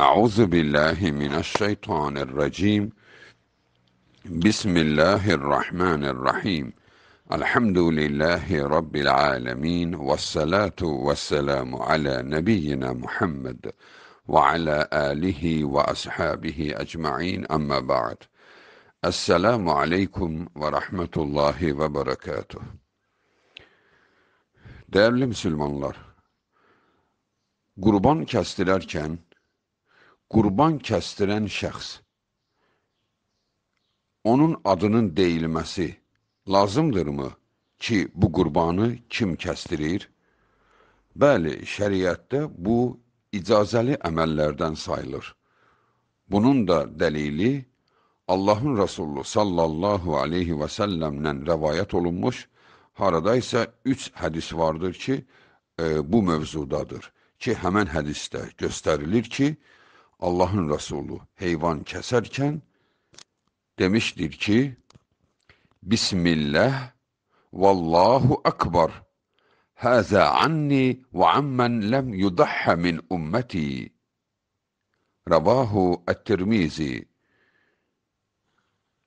أعوذ بالله من الشيطان الرجيم بسم الله الرحمن الرحيم الحمد لله رب العالمين والصلاة والسلام على نبينا محمد وعلى آله وأصحابه أجمعين أما بعد السلام عليكم ورحمة الله وبركاته Değerli Müslümanlar, kurban kestilerken qurban kəstirən şəxs onun adının deyilməsi lazımdırmı ki, bu qurbanı kim kəstirir? Bəli, şəriətdə bu icazəli əməllərdən sayılır. Bunun da dəlili Allahın Rasulü sallallahu aleyhi və səlləmdən rəvayət olunmuş, harada isə üç hədis vardır ki, e, bu mövzudadır ki, həmən hədisdə göstərilir ki, Allah'ın Resulü heyvan keserken demiştir ki Bismillah Vallahu Akbar Haza anni ve ammen lem yudahha min ummeti Ravahu et-Tirmizi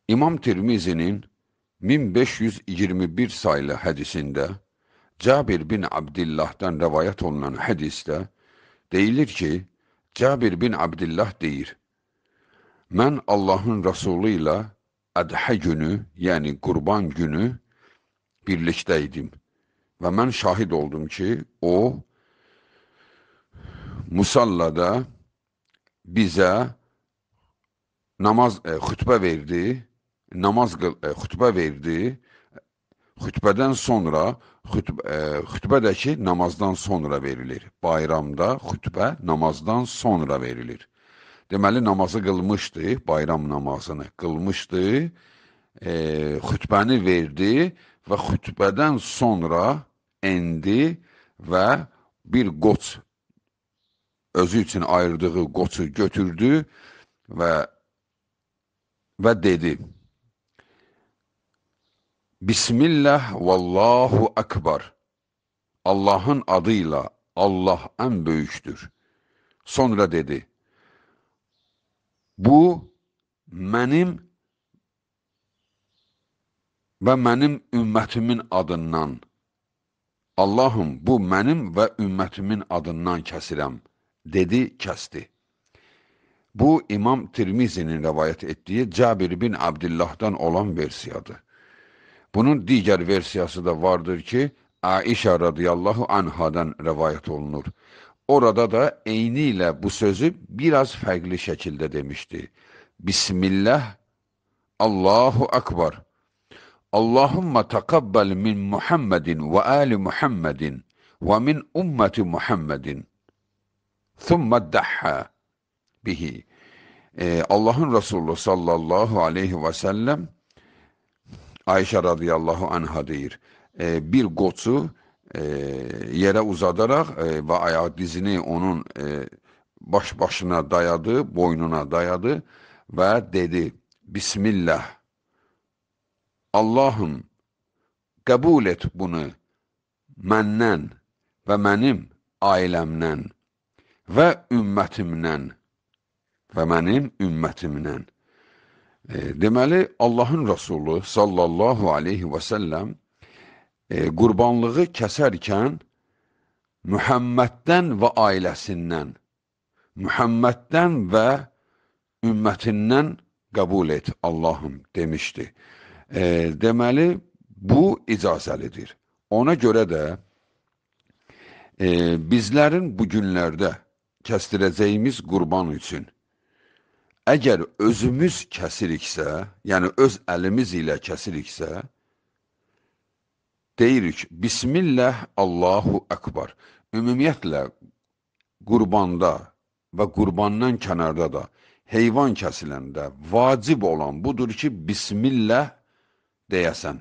İmam Tirmizi'nin 1521 sayılı hadisinde Cabir bin Abdillah'tan rivayet olunan hadiste deyilir ki Cabir bin Abdillah deyir, mən Allahın Rəsulu ilə ədhə günü, yəni qurban günü birlikdə idim və mən şahid oldum ki, o musallada bizə namaz e, xütbə verdi, namaz e, xütbə verdi xütbədən sonra e, xütbə, e, xütbədəki namazdan sonra verilir. Bayramda xütbə namazdan sonra verilir. Deməli namazı qılmışdı, bayram namazını qılmışdı, e, xütbəni verdi və xütbədən sonra endi və bir qoç özü üçün ayırdığı qoçu götürdü və və dedi: Bismillah vallahu akbar. Allah'ın adıyla Allah en büyüktür. Sonra dedi. Bu benim ve benim ümmetimin adından. Allah'ım bu benim ve ümmetimin adından kesirem. Dedi kesti. Bu İmam Tirmizi'nin rivayet ettiği Cabir bin Abdullah'dan olan versiyadır. Bunun diğer versiyası da vardır ki Aişe radıyallahu anhadan rivayet olunur. Orada da eyniyle bu sözü biraz farklı şekilde demişti. Bismillah, Allahu Akbar. Allahumma takabbel min Muhammedin ve ali Muhammedin ve min ummeti Muhammedin. Thumma dahha bihi. Ee, Allah'ın Resulü sallallahu aleyhi ve sellem Ayşə radiyallahu anha deyir, e, bir qoçu e, yerə uzadaraq e, və ayağı dizini onun e, baş başına dayadı, boynuna dayadı və dedi, Bismillah, Allahım, qəbul et bunu məndən və mənim ailəmdən və ümmətimdən və mənim ümmətimdən. E, deməli, Allahın Rəsulu sallallahu aleyhi və səlləm e, qurbanlığı kəsərkən Mühəmməddən və ailəsindən, Mühəmməddən və ümmətindən qəbul et Allahım demişdi. E, deməli, bu icazəlidir. Ona görə də e, bizlərin bu günlərdə kəstirəcəyimiz qurban üçün Əgər özümüz kəsiriksə, yəni öz əlimiz ilə kəsiriksə, deyirik, Bismillah, Allahu Akbar. Ümumiyyətlə, qurbanda və qurbandan kənarda da heyvan kəsiləndə vacib olan budur ki, Bismillah deyəsən.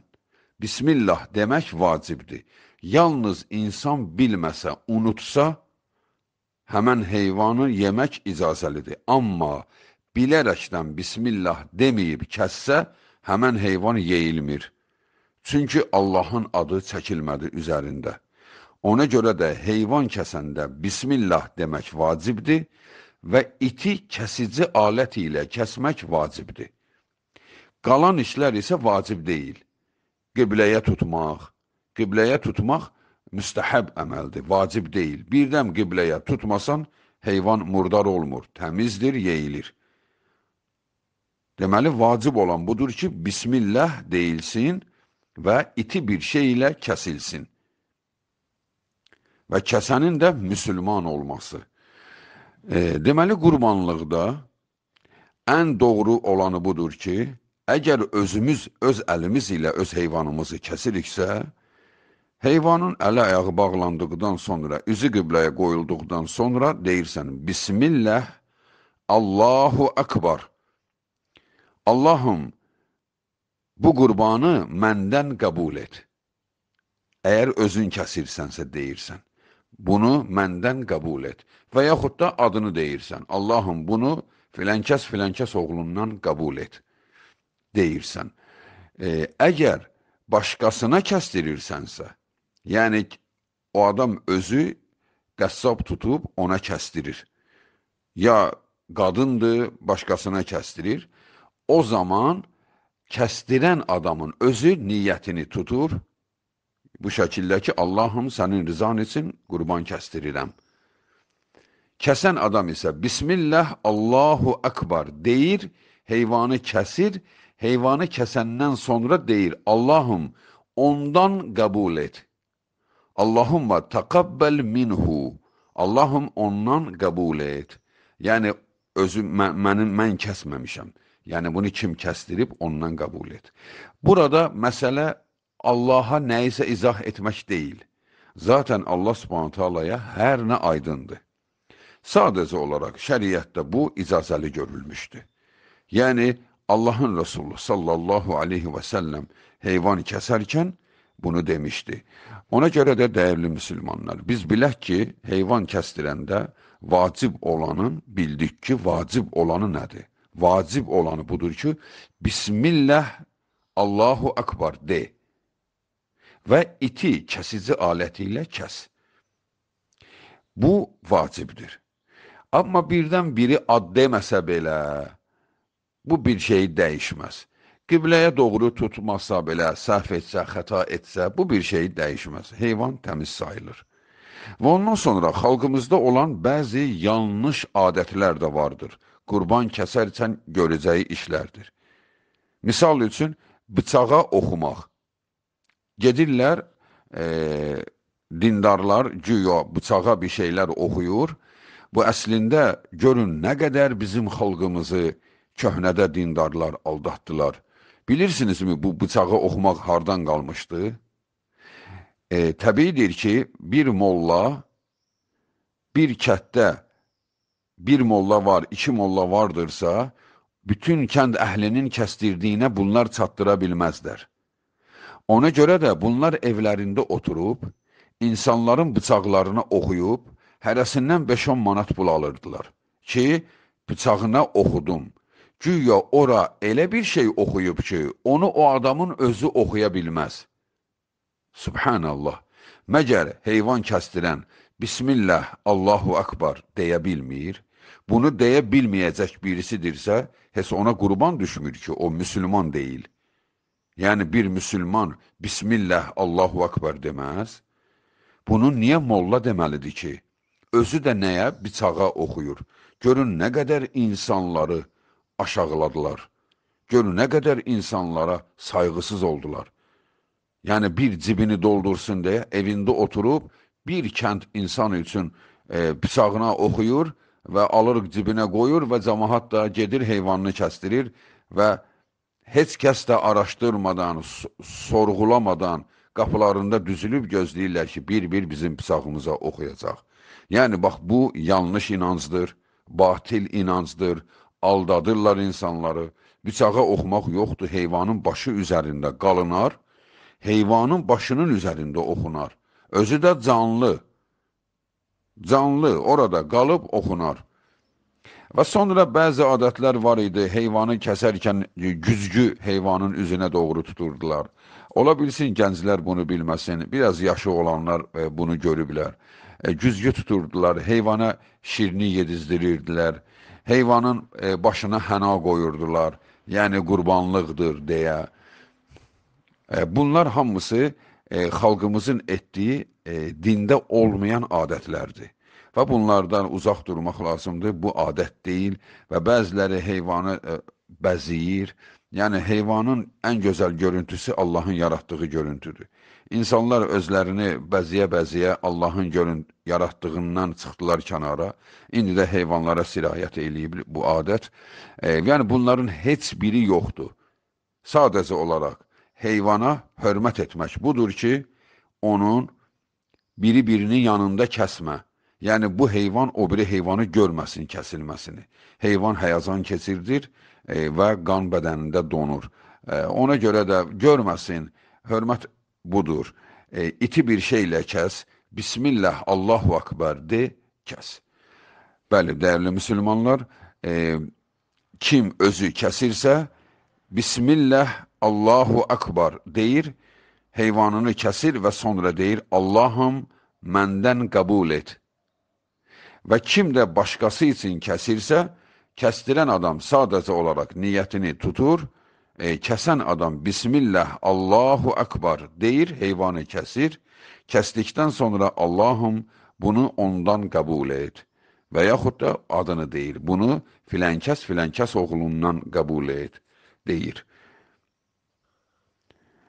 Bismillah demək vacibdir. Yalnız insan bilməsə, unutsa, həmən heyvanı yemək icazəlidir. Amma bilərəkdən bismillah deməyib kəssə, həmən heyvan yeyilmir. Çünki Allahın adı çəkilmədi üzərində. Ona görə də heyvan kəsəndə bismillah demək vacibdir və iti kəsici alət ilə kəsmək vacibdir. Qalan işlər isə vacib deyil. Qibləyə tutmaq, qibləyə tutmaq müstəhəb əməldir, vacib deyil. Birdəm qibləyə tutmasan, heyvan murdar olmur, təmizdir, yeyilir. Deməli, vacib olan budur ki, Bismillah deyilsin və iti bir şey ilə kəsilsin. Və kəsənin də müsülman olması. E, deməli, qurbanlıqda ən doğru olanı budur ki, əgər özümüz, öz əlimiz ilə öz heyvanımızı kəsiriksə, Heyvanın əli ayağı bağlandıqdan sonra, üzü qibləyə qoyulduqdan sonra deyirsən, Bismillah, Allahu Akbar. Allahım, bu qurbanı məndən qəbul et. Əgər özün kəsirsənsə deyirsən, bunu məndən qəbul et. Və yaxud da adını deyirsən, Allahım, bunu filənkəs filənkəs oğlundan qəbul et, deyirsən. E, əgər başqasına kəstirirsənsə, yəni o adam özü qəssab tutub ona kəstirir. Ya qadındır, başqasına kəstirir o zaman kəsdirən adamın özü niyyətini tutur, bu şəkildə ki, Allahım sənin rizan üçün qurban kəstirirəm. Kəsən adam isə Bismillah Allahu Akbar deyir, heyvanı kəsir, heyvanı kəsəndən sonra deyir, Allahım ondan qəbul et. Allahumma taqabbal minhu. Allahım ondan qəbul et. Yəni özü mən, mənim mən kəsməmişəm. Yəni bunu kim kəsdirib, ondan qəbul et. Burada məsələ Allaha nəyisə izah etmək deyil. Zatən Allah subhanətə alaya hər nə aydındır. Sadəcə olaraq şəriətdə bu icazəli görülmüşdür. Yəni, Allahın Resulü sallallahu aleyhi və səlləm heyvan kəsərkən bunu demişdi. Ona görə də dəyərli müsəlmanlar, biz bilək ki, heyvan kəsdirəndə vacib olanın bildik ki, vacib olanı nədir? vacib olanı budur ki, Bismillah, Allahu Akbar de və iti kəsici aləti ilə kəs. Bu vacibdir. Amma birdən biri ad deməsə belə, bu bir şey dəyişməz. Qibləyə doğru tutmasa belə, səhv etsə, xəta etsə, bu bir şey dəyişməz. Heyvan təmiz sayılır. Və ondan sonra xalqımızda olan bəzi yanlış adətlər də vardır qurban kəsərsən görəcəyi işlərdir. Misal üçün, bıçağa oxumaq. Gedirlər, e, dindarlar güya bıçağa bir şeylər oxuyur. Bu əslində görün nə qədər bizim xalqımızı köhnədə dindarlar aldatdılar. Bilirsinizmi bu bıçağı oxumaq hardan qalmışdı? E, təbiidir ki, bir molla bir kətdə bir molla var, iki molla vardırsa, bütün kənd əhlinin kəsdirdiyinə bunlar çatdıra bilməzlər. Ona görə də bunlar evlərində oturub, insanların bıçaqlarını oxuyub, hərəsindən 5-10 manat pul alırdılar ki, bıçağına oxudum. Güya ora elə bir şey oxuyub ki, onu o adamın özü oxuya bilməz. Subhanallah, məgər heyvan kəstirən Bismillah, Allahu Akbar deyə bilmir? bunu deyə bilməyəcək birisidirsə, heç ona qurban düşmür ki, o müsülman deyil. Yəni bir müsülman Bismillah, Allahu Akbar deməz. Bunu niyə molla deməlidir ki? Özü də nəyə? Biçağa oxuyur. Görün nə qədər insanları aşağıladılar. Görün nə qədər insanlara sayğısız oldular. Yəni bir cibini doldursun deyə evində oturub bir kənd insan üçün e, bıçağına oxuyur, və alırıq cibinə qoyur və cəmahat da gedir heyvanını kəstirir və heç kəs də araşdırmadan, sorğulamadan qapılarında düzülüb gözləyirlər ki, bir-bir bizim pisağımıza oxuyacaq. Yəni, bax, bu yanlış inancdır, batil inancdır, aldadırlar insanları. Bıçağa oxumaq yoxdur, heyvanın başı üzərində qalınar, heyvanın başının üzərində oxunar. Özü də canlı, canlı orada qalıb oxunar. Və sonra bəzi adətlər var idi, heyvanı kəsərkən güzgü heyvanın üzünə doğru tuturdular. Ola bilsin gənclər bunu bilməsin, biraz yaşı olanlar e, bunu görüblər. E, güzgü tuturdular, heyvana şirini yedizdirirdilər, heyvanın e, başına həna qoyurdular, yəni qurbanlıqdır deyə. Bunlar hamısı xalqımızın etdiyi e, dində olmayan adətlərdir. Və bunlardan uzaq durmaq lazımdır. Bu adət deyil və bəziləri heyvanı e, bəziyir. Yəni heyvanın ən gözəl görüntüsü Allahın yaratdığı görüntüdür. İnsanlar özlərini bəziyə-bəziyə Allahın yaratdığından çıxdılar kənara. İndi də heyvanlara sirayət eləyib bu adət. E, yəni bunların heç biri yoxdur. Sadəcə olaraq heyvana hörmət etmək budur ki, onun biri-birinin yanında kəsmə. Yəni, bu heyvan o biri heyvanı görməsin kəsilməsini. Heyvan həyazan keçirdir e, və qan bədənində donur. E, ona görə də görməsin, hörmət budur. E, iti bir şeylə kəs, Bismillah, Allahu Akbar de, kəs. Bəli, dəyərli müsəlmanlar, e, kim özü kəsirsə, Bismillah, Allahu Akbar deyir heyvanını kəsir və sonra deyir, Allahım, məndən qəbul et. Və kim də başqası üçün kəsirsə, kəstirən adam sadəcə olaraq niyyətini tutur, e, kəsən adam Bismillah, Allahu Akbar deyir, heyvanı kəsir, kəsdikdən sonra Allahım, bunu ondan qəbul et. Və yaxud da adını deyir, bunu filənkəs filənkəs oğlundan qəbul et, deyir.